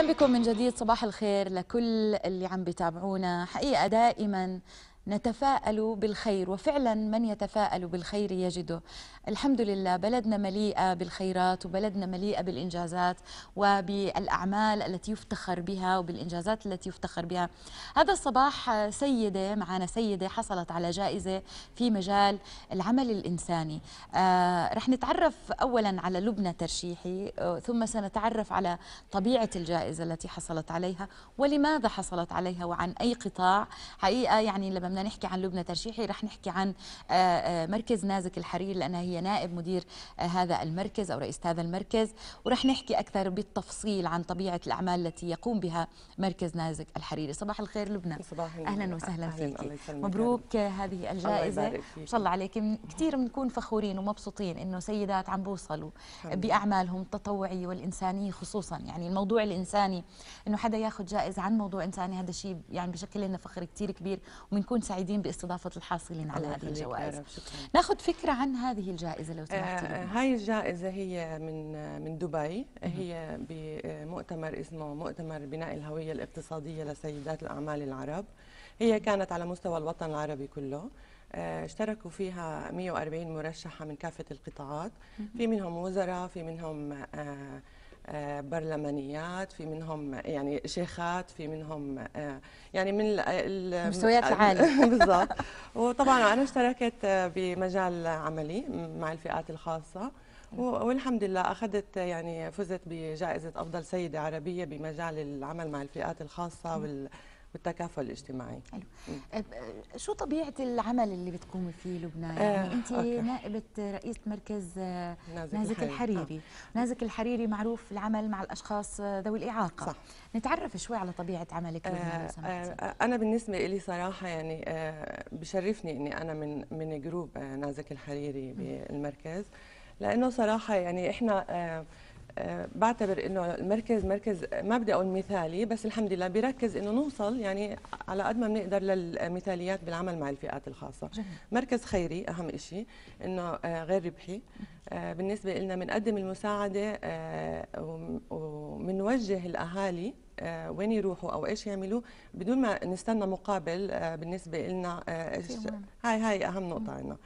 اهلا بكم من جديد صباح الخير لكل اللي عم بيتابعونا حقيقه دائما نتفاءل بالخير وفعلا من يتفاءل بالخير يجده الحمد لله بلدنا مليئة بالخيرات وبلدنا مليئة بالإنجازات وبالأعمال التي يفتخر بها وبالإنجازات التي يفتخر بها هذا الصباح سيدة معنا سيدة حصلت على جائزة في مجال العمل الإنساني آه رح نتعرف أولا على لبنى ترشيحي آه، ثم سنتعرف على طبيعة الجائزة التي حصلت عليها ولماذا حصلت عليها وعن أي قطاع حقيقة يعني لما بدنا نحكي عن لبنى ترشيحي رح نحكي عن آه، آه، مركز نازك الحرير لأنها هي نائب مدير آه، هذا المركز أو رئيس هذا المركز ورح نحكي أكثر بالتفصيل عن طبيعة الأعمال التي يقوم بها مركز نازك الحريري صباح الخير لبنى صباح أهلا وسهلا فيك مبروك هذه الجائزة شاء الله عليك كثير بنكون فخورين ومبسوطين أنه سيدات عم بوصلوا بأعمالهم التطوعية والإنسانية خصوصا يعني الموضوع الإنساني أنه حدا ياخذ جائزة عن موضوع إنساني هذا الشيء يعني بشكل لنا فخر كثير كبير وبنكون ونكون سعيدين باستضافه الحاصلين على هذه الجوائز ناخذ فكره عن هذه الجائزه لو سمحتي آه هاي الجائزه هي من من دبي هي بمؤتمر اسمه مؤتمر بناء الهويه الاقتصاديه لسيدات الاعمال العرب هي كانت على مستوى الوطن العربي كله آه، اشتركوا فيها 140 مرشحة من كافة القطاعات في منهم وزراء في منهم آه، آه، برلمانيات في منهم يعني شيخات في منهم آه، يعني من المستويات العالية آه، بالضبط وطبعا أنا اشتركت بمجال عملي مع الفئات الخاصة والحمد لله أخذت يعني فزت بجائزة أفضل سيدة عربية بمجال العمل مع الفئات الخاصة وال والتكافل الاجتماعي حلو. شو طبيعه العمل اللي بتقومي فيه آه يعني انت أوكي. نائبه رئيس مركز آه، نازك, نازك الحريري آه. نازك الحريري معروف العمل مع الاشخاص آه، ذوي الاعاقه صح. نتعرف شوي على طبيعه عملك آه آه،, آه انا بالنسبه لي صراحه يعني آه بشرفني اني انا من من جروب آه نازك الحريري بالمركز لانه صراحه يعني احنا آه بعتبر انه المركز مركز ما بدي اقول مثالي بس الحمد لله بيركز انه نوصل يعني على قد ما بنقدر للمثاليات بالعمل مع الفئات الخاصه جميل. مركز خيري اهم شيء انه آه، غير ربحي آه، بالنسبه لنا بنقدم المساعده آه، وبنوجه الاهالي وين يروحوا او ايش يعملوا بدون ما نستنى مقابل بالنسبه لنا هاي هاي اهم نقطه عندنا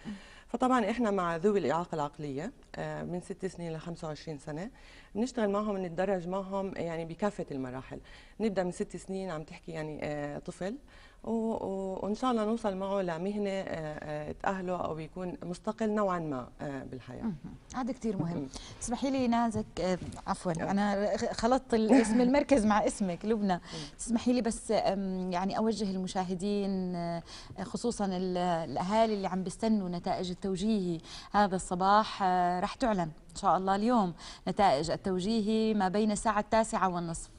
فطبعا احنا مع ذوي الاعاقه العقليه آه، من 6 سنين ل 25 سنه بنشتغل معهم نتدرج معهم يعني بكافه المراحل نبدا من 6 سنين عم تحكي يعني آه، طفل وان شاء الله نوصل معه لمهنه آه، آه، تاهله او يكون مستقل نوعا ما آه، بالحياه هذا كثير مهم اسمحي لي نازك عفوا انا خلطت اسم المركز مع اسمك لبنى اسمحي لي بس يعني اوجه المشاهدين خصوصا الاهالي اللي عم بيستنوا نتائج التوجيهي هذا الصباح رح تعلن إن شاء الله اليوم نتائج التوجيهي ما بين الساعة التاسعة والنصف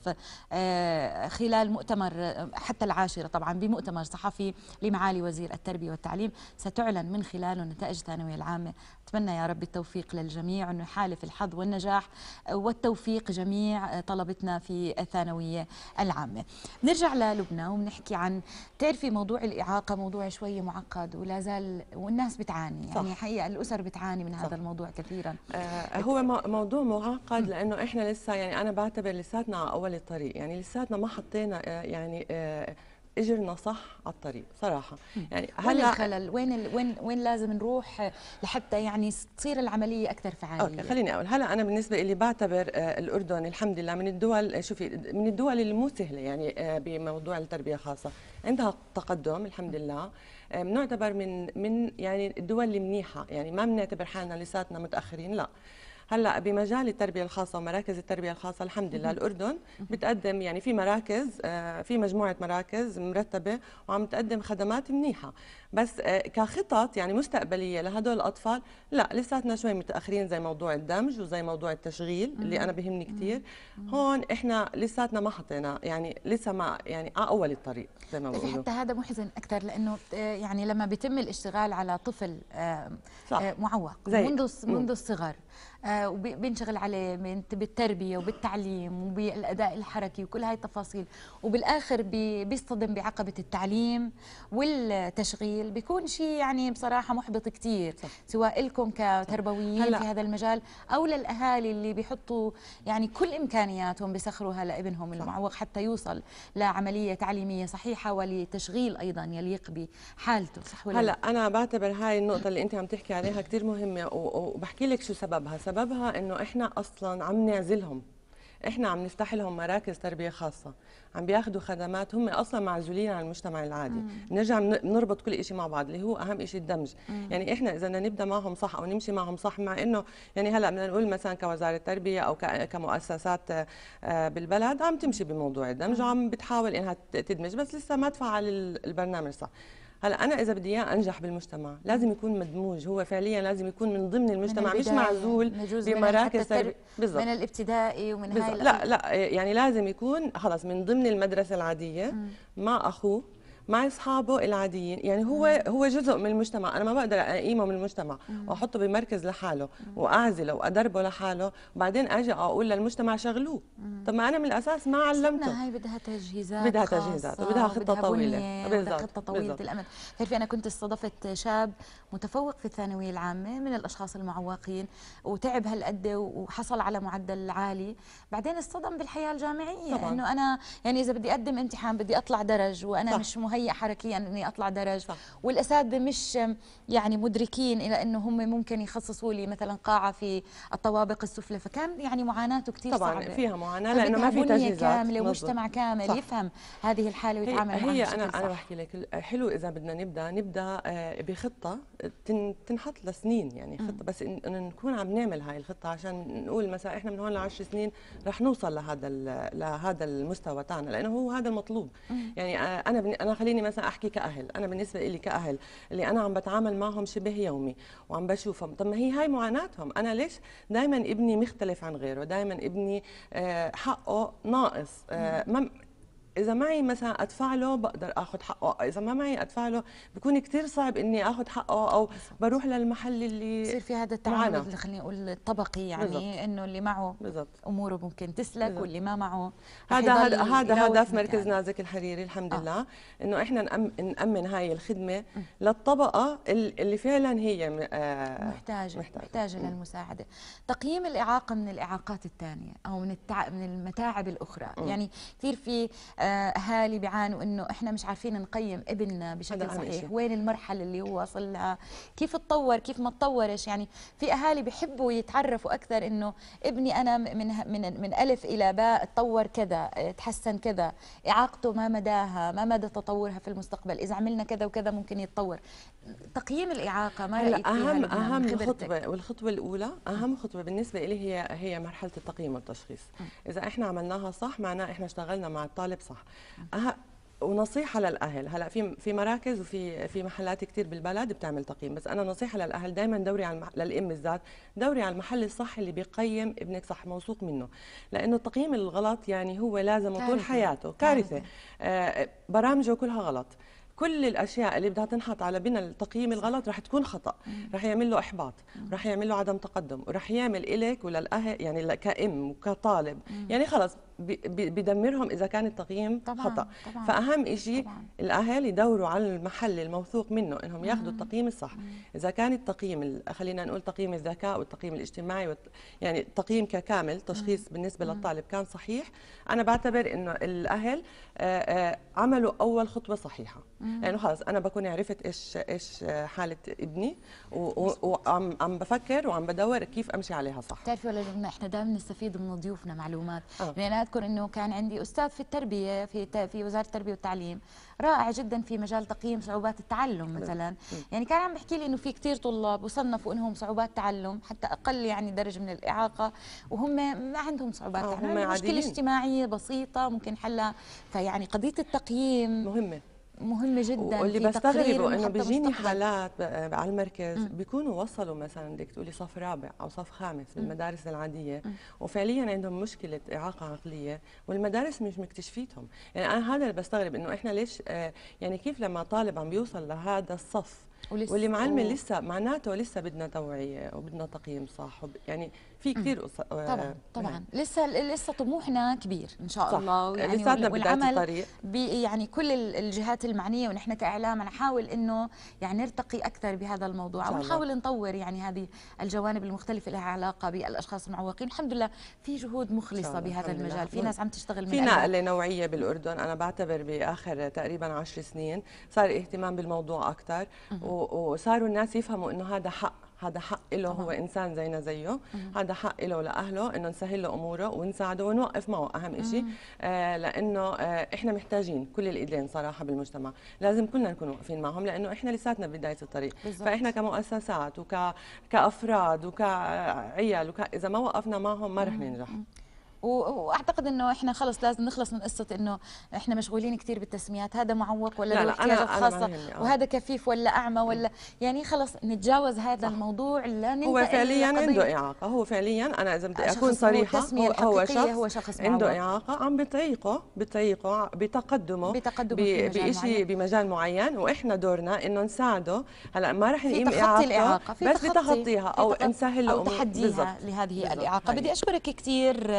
آه، خلال مؤتمر حتى العاشرة طبعا بمؤتمر صحفي لمعالي وزير التربية والتعليم ستعلن من خلاله نتائج الثانوية العامة أتمنى يا رب التوفيق للجميع أن يحالف الحظ والنجاح والتوفيق جميع طلبتنا في الثانوية العامة نرجع للبنى وبنحكي عن تعرفي موضوع الإعاقة موضوع شوية معقد ولا زال والناس بتعاني يعني صح. يعني حقيقة الأسر بتعاني من هذا صح. الموضوع كثيرا آه هو موضوع معقد لانه احنا لسه يعني انا بعتبر لساتنا على اول الطريق يعني لساتنا ما حطينا آه، يعني آه اجرنا صح على الطريق صراحه يعني هلا وين الخلل وين ال... وين وين لازم نروح لحتى يعني تصير العمليه اكثر فعاليه اوكي خليني اقول هلا انا بالنسبه لي بعتبر آه، الاردن الحمد لله من الدول شوفي من الدول اللي مو سهله يعني آه، بموضوع التربيه الخاصه عندها تقدم الحمد لله آه، بنعتبر من من يعني الدول المنيحه يعني ما بنعتبر حالنا لساتنا متاخرين لا هلا بمجال التربيه الخاصه ومراكز التربيه الخاصه الحمد لله الاردن بتقدم يعني في مراكز آه، في مجموعه مراكز مرتبه وعم تقدم خدمات منيحه بس آه، كخطط يعني مستقبليه لهدول الاطفال لا لساتنا شوي متاخرين زي موضوع الدمج وزي موضوع التشغيل اللي انا بهمني كثير هون احنا لساتنا ما حطينا يعني لسه ما يعني على اول الطريق زي ما بقولوا حتى هذا محزن اكثر لانه آه، يعني لما بيتم الاشتغال على طفل معوق منذ منذ الصغر آه، وبينشغل عليه بالتربيه وبالتعليم وبالاداء الحركي وكل هاي التفاصيل وبالاخر بيصطدم بعقبه التعليم والتشغيل بيكون شيء يعني بصراحه محبط كثير سواء لكم كتربويين هلأ. في هذا المجال او للاهالي اللي بيحطوا يعني كل امكانياتهم بيسخروها لابنهم المعوق حتى يوصل لعمليه تعليميه صحيحه ولتشغيل ايضا يليق بحالته صح ولا هلا انا بعتبر هاي النقطه اللي انت عم تحكي عليها كثير مهمه وبحكي لك شو سببها سبب سببها انه احنا اصلا عم نعزلهم احنا عم نفتح لهم مراكز تربيه خاصه عم بياخذوا خدمات هم اصلا معزولين عن المجتمع العادي بنرجع بنربط كل شيء مع بعض اللي هو اهم شيء الدمج مم. يعني احنا اذا بدنا نبدا معهم صح او نمشي معهم صح مع انه يعني هلا بدنا نقول مثلا كوزاره التربيه او كمؤسسات آه، بالبلد عم تمشي بموضوع الدمج وعم بتحاول انها تدمج بس لسه ما تفعل البرنامج صح هلا انا اذا بدي اياه انجح بالمجتمع لازم يكون مدموج هو فعليا لازم يكون من ضمن المجتمع من مش معزول بمراكز تربية بالضبط من الابتدائي ومن هاي لا لا يعني لازم يكون خلص من ضمن المدرسه العاديه م. مع اخوه مع اصحابه العاديين يعني هو مم. هو جزء من المجتمع انا ما بقدر اقيمه من المجتمع مم. واحطه بمركز لحاله واعزله وادربه لحاله وبعدين اجي اقول للمجتمع شغلوه طب ما انا من الاساس ما علمته هاي بدها تجهيزات بدها تجهيزات وبدها خطه بدها طويله بدها خطه طويله بالزبط. الامد بتعرفي انا كنت استضفت شاب متفوق في الثانويه العامه من الاشخاص المعوقين وتعب هالقد وحصل على معدل عالي بعدين اصطدم بالحياه الجامعيه انه انا يعني اذا بدي اقدم امتحان بدي اطلع درج وانا صح. مش مهم مهيئ حركيا اني اطلع درج صح. والاساتذه مش يعني مدركين الى انه هم ممكن يخصصوا لي مثلا قاعه في الطوابق السفلى فكان يعني معاناته كثير صعبه طبعا فيها معاناه لانه ما في تجهيزات كامله ومجتمع كامل صح. يفهم هذه الحاله ويتعامل هي, هي انا صح. انا بحكي لك حلو اذا بدنا نبدا نبدا آه، بخطه تنحط لسنين يعني خطه بس إن نكون عم نعمل هاي الخطه عشان نقول مثلا احنا من هون ل 10 سنين رح نوصل لهذا لهذا المستوى تاعنا لانه هو هذا المطلوب يعني آه، انا انا خليني مثلا احكي كاهل انا بالنسبه لي كاهل اللي انا عم بتعامل معهم شبه يومي وعم بشوفهم طب ما هي هاي معاناتهم انا ليش دائما ابني مختلف عن غيره دائما ابني آه، حقه ناقص آه، اذا معي مثلا ادفع له بقدر اخذ حقه اذا ما معي ادفع له بكون كثير صعب اني اخذ حقه او بروح للمحل اللي بصير في هذا التعامل خليني اقول الطبقي يعني انه اللي معه بالزبط. اموره ممكن تسلك بالزبط. واللي ما معه هذا هذا هذا هدف مركز يعني. نازك الحريري الحمد آه. لله انه احنا نامن هاي الخدمه م. للطبقه اللي فعلا هي آه محتاجه محتاجه, محتاجة للمساعده تقييم الاعاقه من الاعاقات الثانيه او من التع... من المتاعب الاخرى م. يعني كثير في آه، اهالي بيعانوا انه احنا مش عارفين نقيم ابننا بشكل صحيح وين المرحله اللي هو وصل لها كيف تطور كيف ما تطورش يعني في اهالي بيحبوا يتعرفوا اكثر انه ابني انا من من من الف الى باء تطور كذا تحسن كذا اعاقته ما مداها ما مدى تطورها في المستقبل اذا عملنا كذا وكذا ممكن يتطور تقييم الاعاقه ما هي اهم اهم خطوه والخطوه الاولى اهم خطوه بالنسبه لي هي هي مرحله التقييم والتشخيص اذا احنا عملناها صح معناه احنا اشتغلنا مع الطالب صح صح ونصيحة للأهل هلا في في مراكز وفي في محلات كثير بالبلد بتعمل تقييم بس أنا نصيحة للأهل دائما دوري على المح... للأم بالذات دوري على المحل الصح اللي بيقيم ابنك صح موثوق منه لأنه التقييم الغلط يعني هو لازم طول حياته كارثة آه برامجه كلها غلط كل الاشياء اللي بدها تنحط على بنا التقييم الغلط رح تكون خطا رح يعمل له احباط رح يعمل له عدم تقدم ورح يعمل الك وللاهل يعني كأم وكطالب يعني خلص بدمرهم اذا كان التقييم طبعاً خطا طبعاً فاهم شيء الاهالي يدوروا على المحل الموثوق منه انهم ياخذوا التقييم الصح مم. اذا كان التقييم خلينا نقول تقييم الذكاء والتقييم الاجتماعي يعني التقييم ككامل تشخيص مم. بالنسبه للطالب كان صحيح انا بعتبر انه الاهل آه، آه، عملوا اول خطوه صحيحه لانه يعني خلص انا بكون عرفت ايش ايش آه، حاله ابني وعم عم بفكر وعم بدور كيف امشي عليها صح بتعرفي ولا احنا دائما نستفيد من ضيوفنا معلومات آه. اذكر انه كان عندي استاذ في التربيه في في وزاره التربيه والتعليم رائع جدا في مجال تقييم صعوبات التعلم مثلا يعني كان عم بحكي لي انه في كثير طلاب وصنفوا انهم صعوبات تعلم حتى اقل يعني درجه من الاعاقه وهم ما عندهم صعوبات آه، تعلم يعني مشكله اجتماعيه بسيطه ممكن حلها فيعني قضيه التقييم مهمه مهمه جدا واللي بستغربه انه بيجيني حالات على المركز م. بيكونوا وصلوا مثلا بدك تقولي صف رابع او صف خامس بالمدارس العاديه م. وفعليا عندهم مشكله اعاقه عقليه والمدارس مش مكتشفيتهم يعني انا هذا اللي بستغرب انه احنا ليش آه، يعني كيف لما طالب عم بيوصل لهذا الصف واللي معلمه لسه معناته لسه بدنا توعيه وبدنا تقييم صح يعني في كثير قصص آه، طبعا يعني طبعا لسه لسه طموحنا كبير ان شاء صح. الله يعني, يعني لساتنا بدايه الطريق يعني كل الجهات المعنيه ونحن كاعلام نحاول انه يعني نرتقي اكثر بهذا الموضوع ونحاول نطور يعني هذه الجوانب المختلفه لها علاقه بالاشخاص المعوقين الحمد لله في جهود مخلصه بهذا المجال في ناس عم تشتغل من في نقله نوعيه بالاردن انا بعتبر باخر تقريبا 10 سنين صار اهتمام بالموضوع اكثر وصاروا الناس يفهموا انه هذا حق هذا حق له هو انسان زينا زيه هذا حق له لاهله انه نسهل له اموره ونساعده ونوقف معه اهم شيء آه لانه آه احنا محتاجين كل الايدين صراحه بالمجتمع لازم كلنا نكون واقفين معهم لانه احنا لساتنا بدايه الطريق بالزبط. فاحنا كمؤسسات وكافراد وكعيال وك اذا ما وقفنا معهم ما رح ننجح واعتقد انه احنا خلص لازم نخلص من قصه انه احنا مشغولين كثير بالتسميات هذا معوق ولا لا لا أنا خاصه أنا آه. وهذا كفيف ولا اعمى ولا يعني خلص نتجاوز هذا صح. الموضوع لا ننسى هو فعليا عنده اعاقه هو فعليا انا اذا بدي اكون صريحه هو, هو شخص هو شخص عنده اعاقه عم بتعيقه بتعيقه بتقدمه بتقدمه بشيء بمجال معين واحنا دورنا انه نساعده هلا ما رح نقيم اعاقته بس بتخطيها او نسهل له امور تحديها لهذه الاعاقه بدي طيب. اشكرك كثير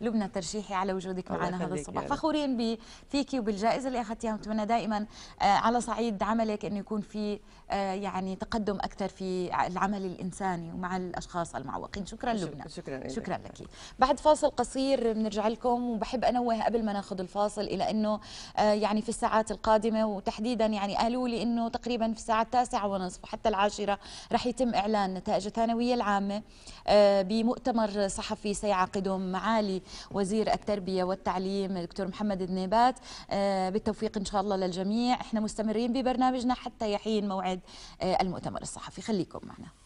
لبنى ترشيحي على وجودك معنا هذا الصباح فخورين فيك فيكي وبالجائزه اللي اخذتيها ونتمنى دائما آه، على صعيد عملك انه يكون في آه، يعني تقدم اكثر في العمل الانساني ومع الاشخاص المعوقين شكرا لبنى شكرا لك. شكرا لك بعد فاصل قصير بنرجع لكم وبحب انوه قبل ما ناخذ الفاصل الى انه آه، يعني في الساعات القادمه وتحديدا يعني قالوا لي انه تقريبا في الساعه التاسعة ونصف وحتى العاشرة رح يتم اعلان نتائج الثانويه العامه بمؤتمر صحفي سيعقده معالي علي وزير التربيه والتعليم الدكتور محمد النيبات آه، بالتوفيق ان شاء الله للجميع احنا مستمرين ببرنامجنا حتى يحين موعد آه، المؤتمر الصحفي خليكم معنا